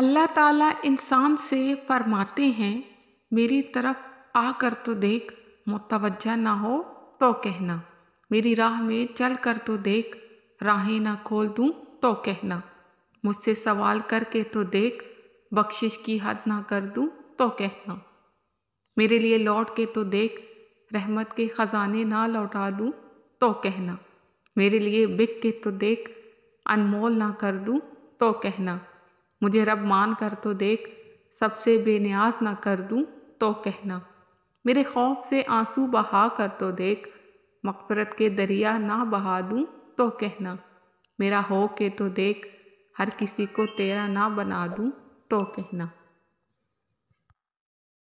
अल्लाह ताला इंसान से फरमाते हैं मेरी तरफ आकर तो देख मुतवजा ना हो तो कहना मेरी राह में चल कर तो देख राहें ना खोल दूँ तो कहना मुझसे सवाल करके तो देख बख्शिश की हद ना कर दूँ तो कहना मेरे लिए लौट के तो देख रहमत के ख़जाने ना लौटा दूँ तो कहना मेरे लिए बिक के तो देख अनमोल ना कर दूँ तो कहना मुझे रब मान कर तो देख सबसे बेनियाज ना कर दूं तो कहना मेरे खौफ से आंसू बहा कर तो देख मकफरत के दरिया ना बहा दूं तो कहना मेरा हो के तो देख हर किसी को तेरा ना बना दूं तो कहना